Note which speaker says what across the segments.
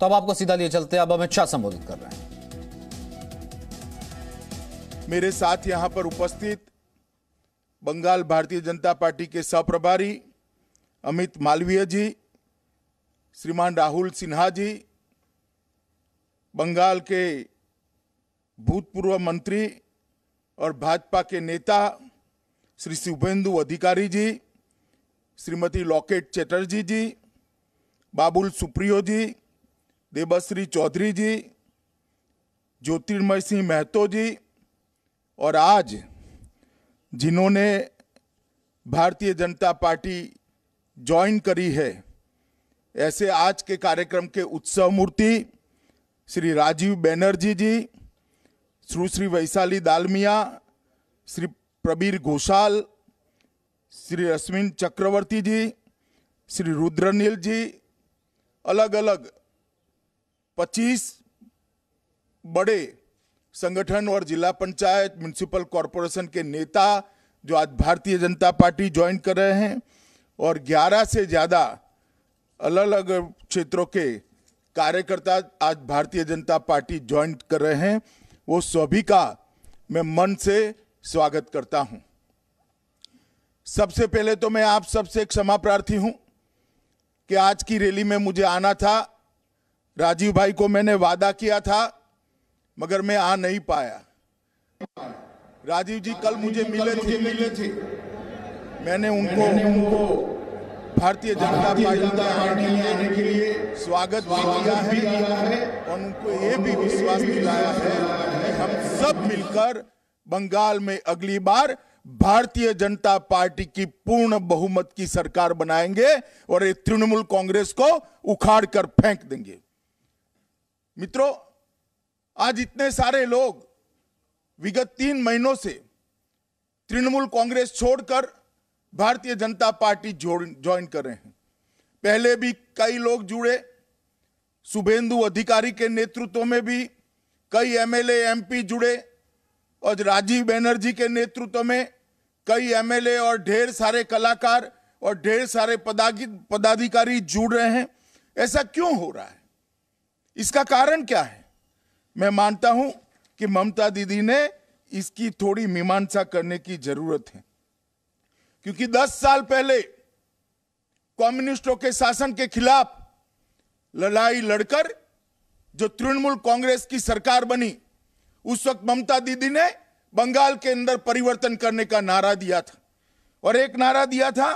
Speaker 1: तो अब आपको सीधा लिए चलते हैं अब अमित शाह संबोधित कर रहे हैं मेरे साथ यहां पर उपस्थित बंगाल भारतीय जनता पार्टी के सप्रभारी अमित मालवीय जी श्रीमान राहुल सिन्हा जी बंगाल के भूतपूर्व मंत्री और भाजपा के नेता श्री शुभेंदु अधिकारी जी श्रीमती लॉकेट चटर्जी जी बाबुल सुप्रियो जी देवश्री चौधरी जी ज्योतिर्मय सिंह महतो जी और आज जिन्होंने भारतीय जनता पार्टी ज्वाइन करी है ऐसे आज के कार्यक्रम के उत्सव मूर्ति श्री राजीव बैनर्जी जी श्री श्री वैशाली दालमिया श्री प्रबीर घोषाल श्री रश्मिन चक्रवर्ती जी श्री रुद्रनील जी अलग अलग 25 बड़े संगठन और जिला पंचायत म्यूनिसिपल कॉरपोरेशन के नेता जो आज भारतीय जनता पार्टी ज्वाइन कर रहे हैं और 11 से ज़्यादा अलग अलग क्षेत्रों के कार्यकर्ता आज भारतीय जनता पार्टी ज्वाइन कर रहे हैं वो सभी का मैं मन से स्वागत करता हूं सबसे पहले तो मैं आप सबसे क्षमा प्रार्थी हूं कि आज की रैली में मुझे आना था राजीव भाई को मैंने वादा किया था मगर मैं आ नहीं पाया राजीव जी कल मुझे मिले थे मिले थे मैंने उनको उनको भारतीय जनता पार्टी आने के लिए स्वागत भी किया है और उनको ये भी विश्वास दिलाया है कि हम सब मिलकर बंगाल में अगली बार भारतीय जनता पार्टी की पूर्ण बहुमत की सरकार बनाएंगे और ये तृणमूल कांग्रेस को उखाड़ कर फेंक देंगे मित्रों आज इतने सारे लोग विगत तीन महीनों से तृणमूल कांग्रेस छोड़कर भारतीय जनता पार्टी ज्वाइन कर रहे हैं पहले भी कई लोग जुड़े शुभेंदु अधिकारी के नेतृत्व में भी कई एमएलए एमपी जुड़े और राजीव बैनर्जी के नेतृत्व में कई एमएलए और ढेर सारे कलाकार और ढेर सारे पदाधिकारी जुड़ रहे हैं ऐसा क्यों हो रहा है इसका कारण क्या है मैं मानता हूं कि ममता दीदी ने इसकी थोड़ी मीमांसा करने की जरूरत है क्योंकि 10 साल पहले कम्युनिस्टों के शासन के खिलाफ लड़ाई लड़कर जो तृणमूल कांग्रेस की सरकार बनी उस वक्त ममता दीदी ने बंगाल के अंदर परिवर्तन करने का नारा दिया था और एक नारा दिया था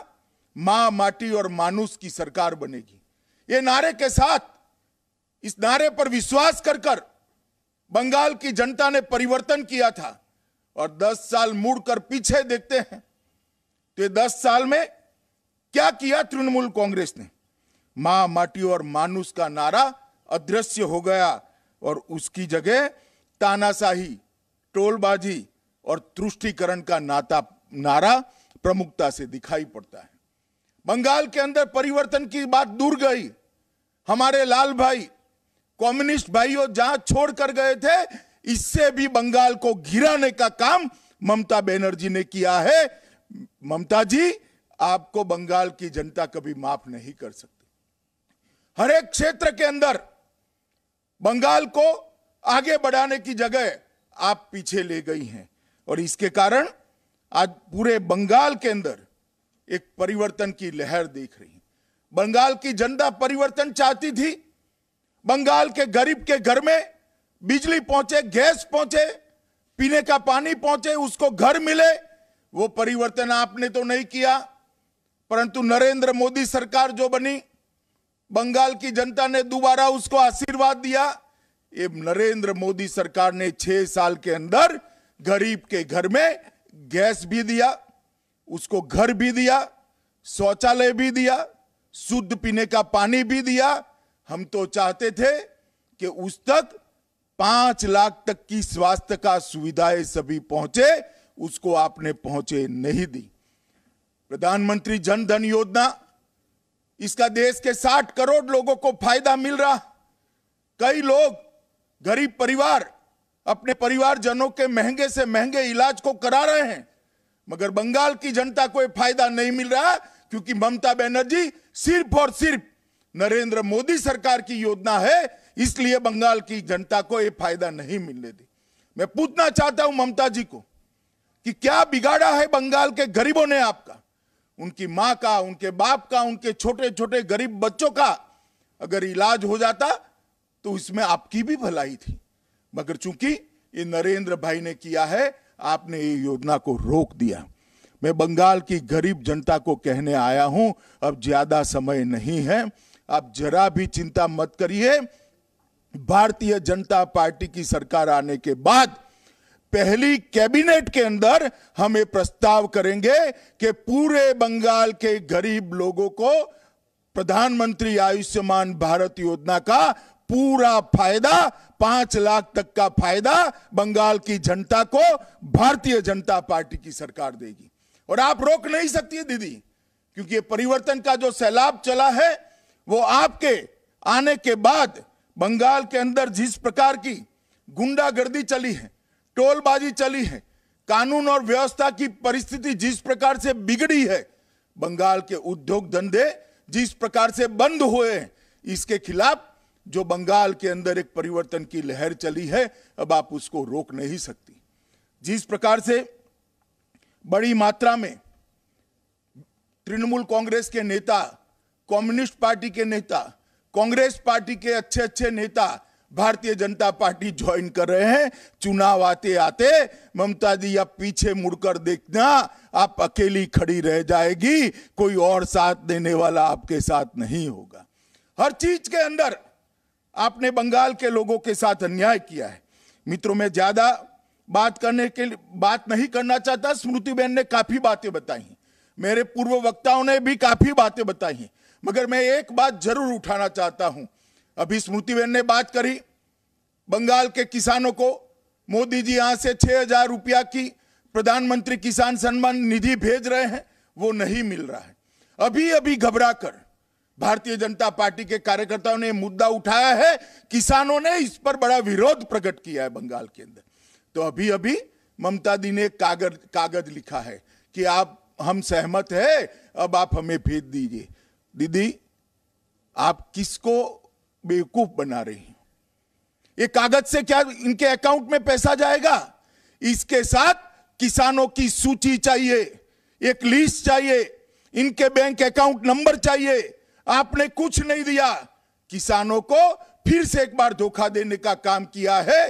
Speaker 1: मां माटी और मानुस की सरकार बनेगी ये नारे के साथ इस नारे पर विश्वास कर कर बंगाल की जनता ने परिवर्तन किया था और 10 साल मुड़कर पीछे देखते हैं तो ये 10 साल में क्या किया तृणमूल कांग्रेस ने मां माटी और मानुस का नारा अदृश्य हो गया और उसकी जगह तानाशाही टोलबाजी और तुष्टिकरण का नाता नारा प्रमुखता से दिखाई पड़ता है बंगाल के अंदर परिवर्तन की बात दूर गई हमारे लाल भाई कम्युनिस्ट भाइयों जहां छोड़ कर गए थे इससे भी बंगाल को घिराने का काम ममता बनर्जी ने किया है ममता जी आपको बंगाल की जनता कभी माफ नहीं कर सकती हर एक क्षेत्र के अंदर बंगाल को आगे बढ़ाने की जगह आप पीछे ले गई हैं और इसके कारण आज पूरे बंगाल के अंदर एक परिवर्तन की लहर देख रही है बंगाल की जनता परिवर्तन चाहती थी बंगाल के गरीब के घर में बिजली पहुंचे गैस पहुंचे पीने का पानी पहुंचे उसको घर मिले वो परिवर्तन आपने तो नहीं किया परंतु नरेंद्र मोदी सरकार जो बनी बंगाल की जनता ने दोबारा उसको आशीर्वाद दिया ये नरेंद्र मोदी सरकार ने छह साल के अंदर गरीब के घर में गैस भी दिया उसको घर भी दिया शौचालय भी दिया शुद्ध पीने का पानी भी दिया हम तो चाहते थे कि उस तक पांच लाख तक की स्वास्थ्य का सुविधाएं सभी पहुंचे उसको आपने पहुंचे नहीं दी प्रधानमंत्री जन धन योजना इसका देश के 60 करोड़ लोगों को फायदा मिल रहा कई लोग गरीब परिवार अपने परिवारजनों के महंगे से महंगे इलाज को करा रहे हैं मगर बंगाल की जनता को यह फायदा नहीं मिल रहा क्योंकि ममता बनर्जी सिर्फ और सिर्फ नरेंद्र मोदी सरकार की योजना है इसलिए बंगाल की जनता को यह फायदा नहीं मिलने दी मैं पूछना चाहता हूं ममता जी को कि क्या बिगाड़ा है बंगाल के गरीबों ने आपका उनकी माँ का उनके बाप का उनके छोटे छोटे गरीब बच्चों का अगर इलाज हो जाता तो इसमें आपकी भी भलाई थी मगर चूंकि ये नरेंद्र भाई ने किया है आपने ये योजना को रोक दिया मैं बंगाल की गरीब जनता को कहने आया हूं अब ज्यादा समय नहीं है आप जरा भी चिंता मत करिए भारतीय जनता पार्टी की सरकार आने के बाद पहली कैबिनेट के अंदर हम ये प्रस्ताव करेंगे कि पूरे बंगाल के गरीब लोगों को प्रधानमंत्री आयुष्मान भारत योजना का पूरा फायदा पांच लाख तक का फायदा बंगाल की जनता को भारतीय जनता पार्टी की सरकार देगी और आप रोक नहीं सकती दीदी क्योंकि ये परिवर्तन का जो सैलाब चला है वो आपके आने के बाद बंगाल के अंदर जिस प्रकार की गुंडागर्दी चली है टोलबाजी चली है कानून और व्यवस्था की परिस्थिति जिस प्रकार से बिगड़ी है बंगाल के उद्योग धंधे जिस प्रकार से बंद हुए हैं इसके खिलाफ जो बंगाल के अंदर एक परिवर्तन की लहर चली है अब आप उसको रोक नहीं सकती जिस प्रकार से बड़ी मात्रा में तृणमूल कांग्रेस के नेता कम्युनिस्ट पार्टी के नेता कांग्रेस पार्टी के अच्छे अच्छे नेता भारतीय जनता पार्टी ज्वाइन कर रहे हैं चुनाव आते आते ममता जी आप पीछे मुड़कर देखना आप अकेली खड़ी रह जाएगी कोई और साथ देने वाला आपके साथ नहीं होगा हर चीज के अंदर आपने बंगाल के लोगों के साथ अन्याय किया है मित्रों में ज्यादा बात करने के लिए बात नहीं करना चाहता स्मृति बहन ने काफी बातें बताई मेरे पूर्व वक्ताओं ने भी काफी बातें बताई हैं मगर मैं एक बात जरूर उठाना चाहता हूं अभी स्मृति बहन ने बात करी बंगाल के किसानों को मोदी जी यहां से छह हजार रुपया की प्रधानमंत्री किसान सम्मान निधि भेज रहे हैं वो नहीं मिल रहा है अभी अभी घबरा कर भारतीय जनता पार्टी के कार्यकर्ताओं ने मुद्दा उठाया है किसानों ने इस पर बड़ा विरोध प्रकट किया है बंगाल के अंदर तो अभी अभी ममता दी ने कागज कागज लिखा है कि आप हम सहमत है अब आप हमें भेज दीजिए दीदी आप किसको बेवकूफ बना रही हैं ये कागज से क्या इनके अकाउंट में पैसा जाएगा इसके साथ किसानों की सूची चाहिए एक लिस्ट चाहिए इनके बैंक अकाउंट नंबर चाहिए आपने कुछ नहीं दिया किसानों को फिर से एक बार धोखा देने का काम किया है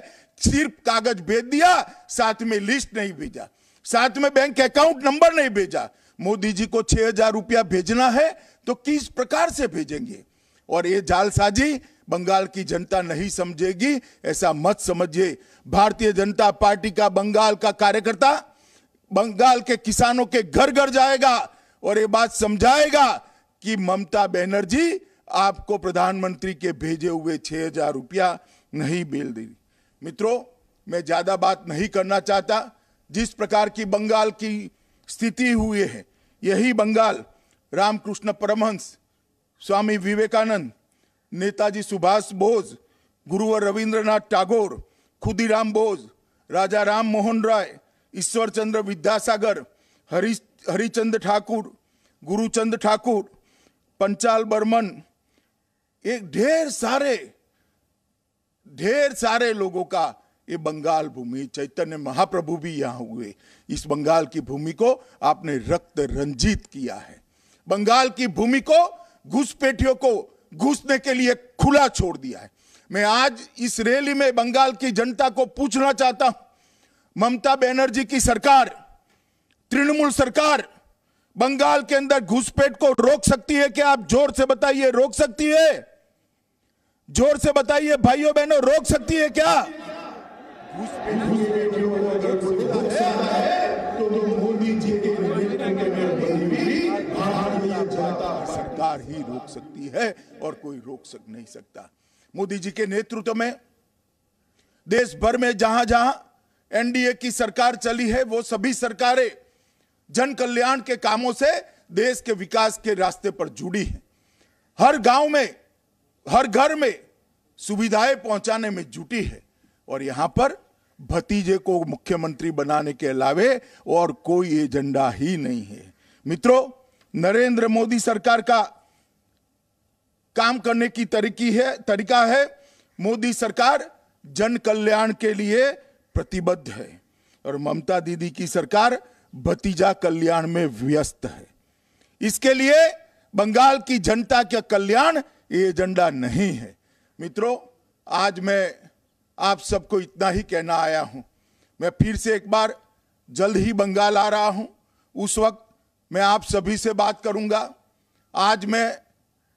Speaker 1: सिर्फ कागज भेज दिया साथ में लिस्ट नहीं भेजा साथ में बैंक अकाउंट नंबर नहीं भेजा मोदी जी को छह हजार रुपया भेजना है तो किस प्रकार से भेजेंगे और ये जालसाजी बंगाल की जनता नहीं समझेगी ऐसा मत समझिए भारतीय जनता पार्टी का बंगाल का कार्यकर्ता बंगाल के किसानों के घर घर जाएगा और ये बात समझाएगा कि ममता बनर्जी आपको प्रधानमंत्री के भेजे हुए छह हजार रुपया नहीं मिल दी मित्रों मैं ज्यादा बात नहीं करना चाहता जिस प्रकार की बंगाल की स्थिति हुई है यही बंगाल रामकृष्ण परमहंस स्वामी विवेकानंद नेताजी सुभाष बोस गुरुवर रविंद्रनाथ टैगोर खुदीराम बोस राजा राम मोहन राय ईश्वर चंद्र विद्यासागर हरी हरिचंद ठाकुर गुरुचंद ठाकुर पंचाल बर्मन एक ढेर सारे ढेर सारे लोगों का ये बंगाल भूमि चैतन्य महाप्रभु भी यहाँ हुए इस बंगाल की भूमि को आपने रक्त रंजित किया है बंगाल की भूमि को घुसपेटियों को घुसने के लिए खुला छोड़ दिया है मैं आज इस रैली में बंगाल की जनता को पूछना चाहता हूं ममता बनर्जी की सरकार तृणमूल सरकार बंगाल के अंदर घुसपैठ को रोक सकती है क्या आप जोर से बताइए रोक सकती है जोर से बताइए भाइयों बहनों रोक सकती है क्या सरकार ही रोक सकती है और कोई रोक सक नहीं सकता मोदी जी के नेतृत्व में देश भर में जहां जहां एनडीए की सरकार चली है वो सभी सरकारें जन कल्याण के कामों से देश के विकास के रास्ते पर जुड़ी हैं हर गांव में हर घर में सुविधाएं पहुंचाने में जुटी है और यहां पर भतीजे को मुख्यमंत्री बनाने के अलावे और कोई एजेंडा ही नहीं है मित्रों नरेंद्र मोदी सरकार का काम करने की तरीकी है तरीका है मोदी सरकार जन कल्याण के लिए प्रतिबद्ध है और ममता दीदी की सरकार भतीजा कल्याण में व्यस्त है इसके लिए बंगाल की जनता का कल्याण ये एजेंडा नहीं है मित्रों आज मैं आप सबको इतना ही कहना आया हूं मैं फिर से एक बार जल्द ही बंगाल आ रहा हूं उस वक्त मैं आप सभी से बात करूंगा आज मैं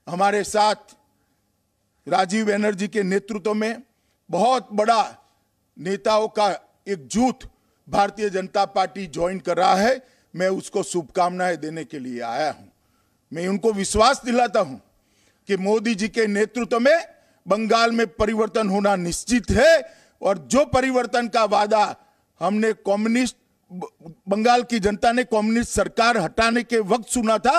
Speaker 1: हमारे साथ राजीव बनर्जी के नेतृत्व में बहुत बड़ा नेताओं का एक जूथ भारतीय जनता पार्टी ज्वाइन कर रहा है मैं उसको शुभकामनाएं देने के लिए आया हूं मैं उनको विश्वास दिलाता हूं कि मोदी जी के नेतृत्व में बंगाल में परिवर्तन होना निश्चित है और जो परिवर्तन का वादा हमने कम्युनिस्ट बंगाल की जनता ने कम्युनिस्ट सरकार हटाने के वक्त सुना था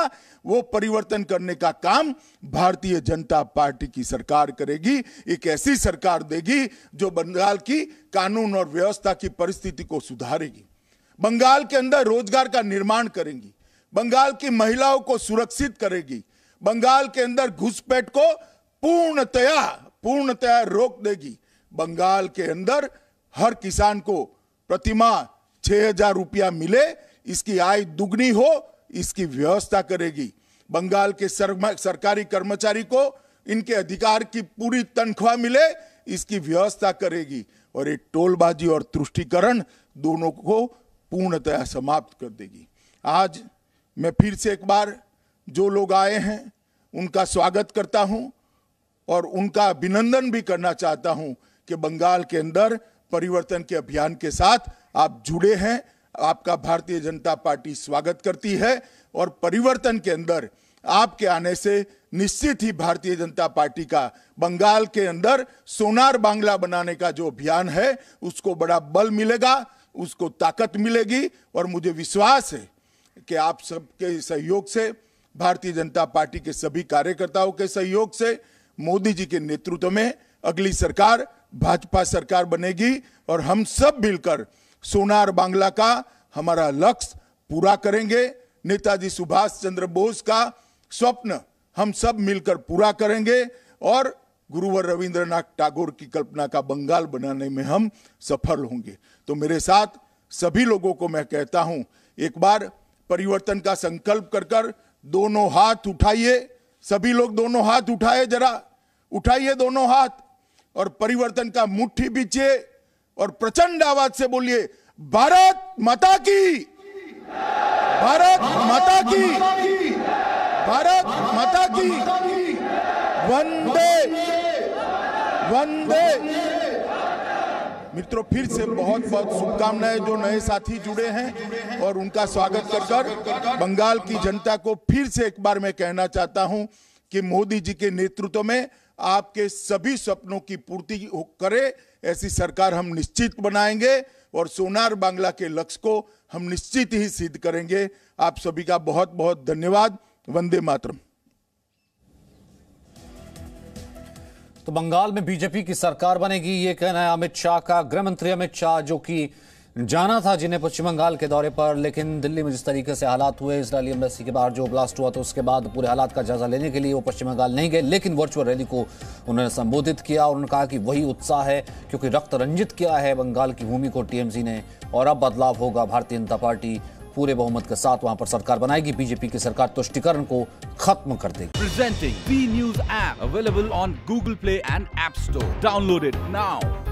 Speaker 1: वो परिवर्तन करने का काम भारतीय जनता पार्टी की सरकार करेगी एक ऐसी सरकार देगी जो बंगाल की कानून और व्यवस्था की परिस्थिति को सुधारेगी बंगाल के अंदर रोजगार का निर्माण करेगी बंगाल की महिलाओं को सुरक्षित करेगी बंगाल के अंदर घुसपैठ को पूर्णतया पूर्णतया रोक देगी बंगाल के अंदर हर किसान को प्रतिमा छह हजार रुपया मिले इसकी आय दुगनी हो इसकी व्यवस्था करेगी बंगाल के सरकारी कर्मचारी को इनके अधिकार की पूरी तनख्वाह मिले इसकी व्यवस्था करेगी और ये टोलबाजी और तुष्टिकरण दोनों को पूर्णतया समाप्त कर देगी आज मैं फिर से एक बार जो लोग आए हैं उनका स्वागत करता हूं और उनका अभिनंदन भी करना चाहता हूं कि बंगाल के अंदर परिवर्तन के अभियान के साथ आप जुड़े हैं आपका भारतीय जनता पार्टी स्वागत करती है और परिवर्तन के अंदर आपके आने से निश्चित ही भारतीय जनता पार्टी का बंगाल के अंदर सोनार बांग्ला बनाने का जो अभियान है उसको बड़ा बल मिलेगा उसको ताकत मिलेगी और मुझे विश्वास है कि आप सबके सहयोग से भारतीय जनता पार्टी के सभी कार्यकर्ताओं के सहयोग से मोदी जी के नेतृत्व में अगली सरकार भाजपा सरकार बनेगी और हम सब मिलकर सोनार बांग्ला का हमारा लक्ष्य पूरा करेंगे नेताजी सुभाष चंद्र बोस का स्वप्न हम सब मिलकर पूरा करेंगे और गुरुवर रविंद्रनाथ टागोर की कल्पना का बंगाल बनाने में हम सफल होंगे तो मेरे साथ सभी लोगों को मैं कहता हूं एक बार परिवर्तन का संकल्प कर कर दोनों हाथ उठाइए सभी लोग दोनों हाथ उठाए जरा उठाइए दोनों हाथ और परिवर्तन का मुट्ठी बीचिए और प्रचंड आवाज से बोलिए भारत माता की भारत माता की भारत माता की वंदे वंदे मित्रों फिर से बहुत बहुत शुभकामनाएं जो नए साथी जुड़े हैं और उनका स्वागत कर कर बंगाल की जनता को फिर से एक बार मैं कहना चाहता हूं कि मोदी जी के नेतृत्व में आपके सभी सपनों की पूर्ति करे ऐसी सरकार हम निश्चित बनाएंगे और सोनार बांग्ला के लक्ष्य को हम निश्चित ही सिद्ध करेंगे आप सभी का बहुत बहुत धन्यवाद वंदे मातरम तो बंगाल में बीजेपी की सरकार बनेगी ये कहना है अमित शाह का गृहमंत्री अमित शाह जो कि जाना था जिन्हें पश्चिम बंगाल के दौरे पर लेकिन दिल्ली में जिस तरीके से हालात हुए इसराइली एम्बेसी के बाहर जो ब्लास्ट हुआ तो उसके बाद पूरे हालात का जायजा लेने के लिए वो पश्चिम बंगाल नहीं गए लेकिन वर्चुअल रैली को उन्होंने संबोधित किया और उन्होंने कहा कि वही उत्साह है क्योंकि रक्त रंजित किया है बंगाल की भूमि को टीएमसी ने और अब बदलाव होगा भारतीय जनता पार्टी पूरे बहुमत के साथ वहां पर सरकार बनाएगी बीजेपी की सरकार तुष्टिकरण को खत्म कर देगी presenting B news app available on Google Play and app store downloaded now